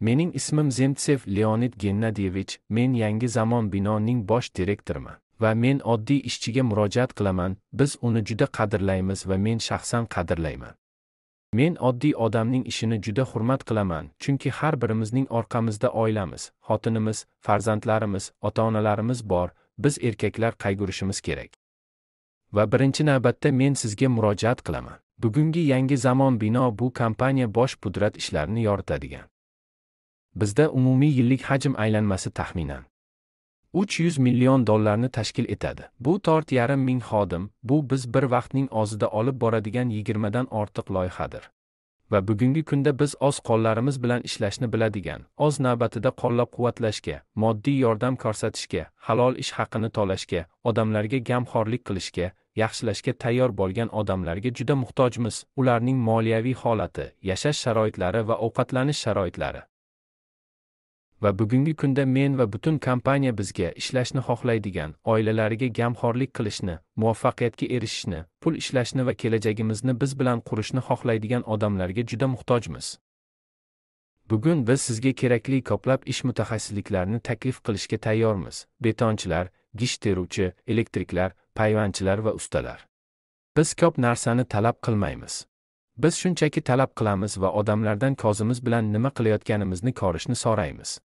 mening ismim zemtsev leonid Gennadievich, men yangi zamon binoning bosh direktoriman va men oddiy ishchiga murojaat qilaman biz uni juda qadrlaymiz va men shaxsan qadrlayman men oddiy odamning ishini juda hurmat qilaman chunki har birimizning orqamizda oilamiz xotinimiz farzandlarimiz ota onalarimiz bor biz erkaklar qayg'urishimiz kerak va birinchi navbatda men sizga murojaat qilaman bugungi yangi zamon bino bu kompaniya bosh pudrat ishlarini yoritadigan bizda umumiy yillik hajm aylanmasi taxminan 300 million dollarni tashkil etadi. Bu yarim ming xodim, bu biz bir vaqtning o'zida olib boradigan 20 dan ortiq loyihadir. Va bugungi kunda biz o'z qollarimiz bilan ishlashni biladigan, o'z navbatida qo'llab-quvvatlashga, moddiy yordam ko'rsatishga, halol ish haqini to'lashga, odamlarga gamxo'rlik qilishga, yaxshilashga tayyor bo'lgan odamlarga juda muhtojmiz. Ularning moliyaviy holati, yashash sharoitlari va ovqatlanish sharoitlari va bugungi kunda men va butun kompaniya bizga ishlashni xohlaydigan oilalariga gamxo'rlik qilishni, muvaffaqiyatga erishishni, pul ishlashni va kelajagimizni biz bilan qurishni xohlaydigan odamlarga juda muhtojmiz. Bugun biz sizga kerakli ko'plab ish mutaxassisliklarini taklif qilishga tayyormiz. Betonchilar, gish teruvchi, elektriklar, payvandchilar va ustalar. Biz ko'p narsani talab qilmaymiz. Biz shunchaki talab qilamiz va odamlardan kozimiz bilan nima qilayotganimizni ko'rishni so'raymiz.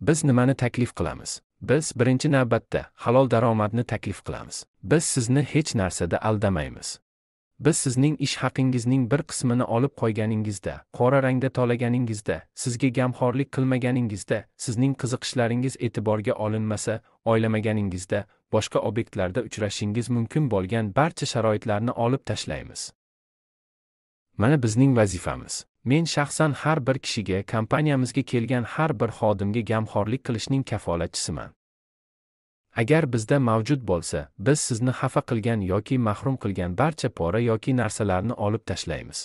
Biz nimani taklif qilamiz? Biz birinchi navbatda halol daromadni taklif qilamiz. Biz sizni hech narsada aldamaymiz. Biz sizning ish haqingizning bir qismini olib qo'yganingizda, qora rangda to'laganingizda, sizga gamxo'rlik qilmaganingizda, sizning qiziqishlaringiz e'tiborga olinmasa, oylamaganingizda boshqa obyektlarda uchrashingiz mumkin bo'lgan barcha sharoitlarni olib tashlaymiz. Mana bizning vazifamiz. Men shaxsan har bir kishiga, kompaniyamizga kelgan har bir xodimga gamxo'rlik qilishning kafolatchisiman. Agar bizda mavjud bo'lsa, biz sizni xafa qilgan yoki mahrum qilgan barcha pora yoki narsalarni olib tashlaymiz.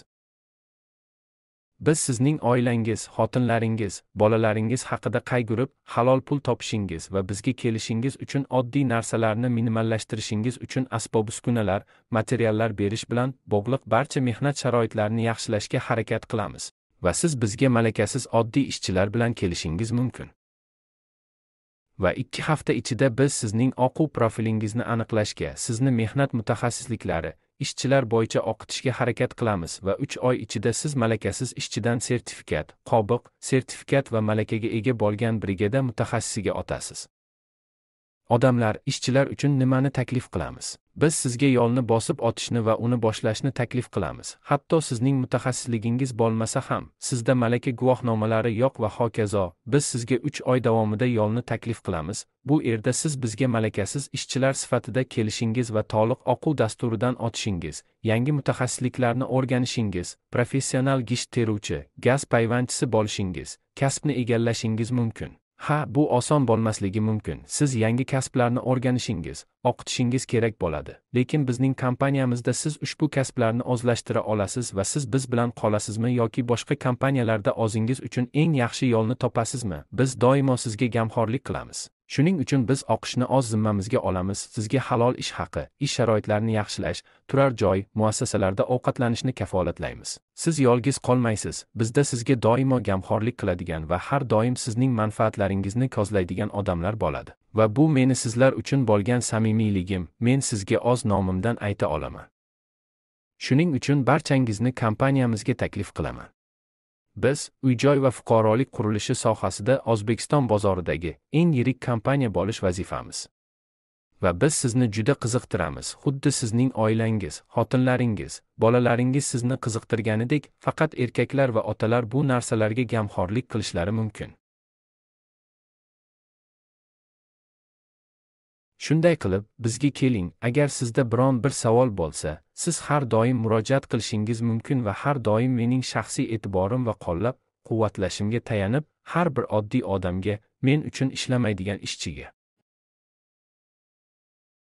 biz sizning oilangiz xotinlaringiz bolalaringiz haqida qayg'urib halol pul topishingiz va bizga kelishingiz uchun oddiy narsalarni minimallashtirishingiz uchun asbob uskunalar materiallar berish bilan bog'liq barcha mehnat sharoitlarini yaxshilashga harakat qilamiz va siz bizga malakasiz oddiy ishchilar bilan kelishingiz mumkin va ikki hafta ichida biz sizning oquv profilingizni aniqlashga sizni mehnat mutaxassisliklari ishchilar bo'yicha oqitishga harakat qilamiz va 3 oy ichida siz malakasiz ishchidan sertifikat, qobiq, sertifikat va malakaga ega bo'lgan brigada mutaxassisiga otasiz. Odamlar, ishchilar uchun nimani taklif qilamiz? biz sizga yo'lni bosib otishni va uni boshlashni taklif qilamiz hatto sizning mutaxassisligingiz bo'lmasa ham sizda malaka guvohnomalari yo'q va hokazo biz sizga 3 oy davomida yo'lni taklif qilamiz bu yerda siz bizga malakasiz ishchilar sifatida kelishingiz va toliq oquv dasturidan o'tishingiz yangi mutaxassisliklarni o'rganishingiz professional gish teruvchi gaz payvandchisi bo'lishingiz kasbni egallashingiz mumkin ha bu oson bo'lmasligi mumkin siz yangi kasblarni o'rganishingiz o'qitishingiz kerak bo'ladi lekin bizning kompaniyamizda siz ushbu kasblarni o'zlashtira olasiz va siz biz bilan qolasizmi yoki boshqa kompaniyalarda o'zingiz uchun eng yaxshi yo'lni topasizmi biz doimo sizga g'amxo'rlik qilamiz Shuning uchun biz oqishni oz zimmamizga olamiz. Sizga halol ish haqi, ish sharoitlarini yaxshilash, turar joy, muassasalarda ovqatlanishni kafolatlaymiz. Siz yolg'iz qolmaysiz. Bizda sizga doimo gamxorlik qiladigan va har doim sizning manfaatlaringizni kozlaydigan odamlar bo'ladi. Va bu meni sizlar uchun bo'lgan samimiyligim. Men sizga oz nomimdan ayta olaman. Shuning uchun barchangizni kompaniyamizga taklif qilaman. biz uy joy va fuqarolik qurilishi sohasida o'zbekiston bozoridagi eng yirik kompaniya bo'lish vazifamiz va biz sizni juda qiziqtiramiz xuddi sizning oilangiz xotinlaringiz bolalaringiz sizni qiziqtirganidek faqat erkaklar va otalar bu narsalarga gamxo'rlik qilishlari mumkin Shunday qilib, bizga keling, agar sizda biron bir savol bo'lsa, siz har doim murojaat qilishingiz mumkin va har doim mening shaxsiy e'tiborim va qo'llab quvvatlashimga tayanib, har bir oddiy odamga, men uchun ishlamaydigan ishchiga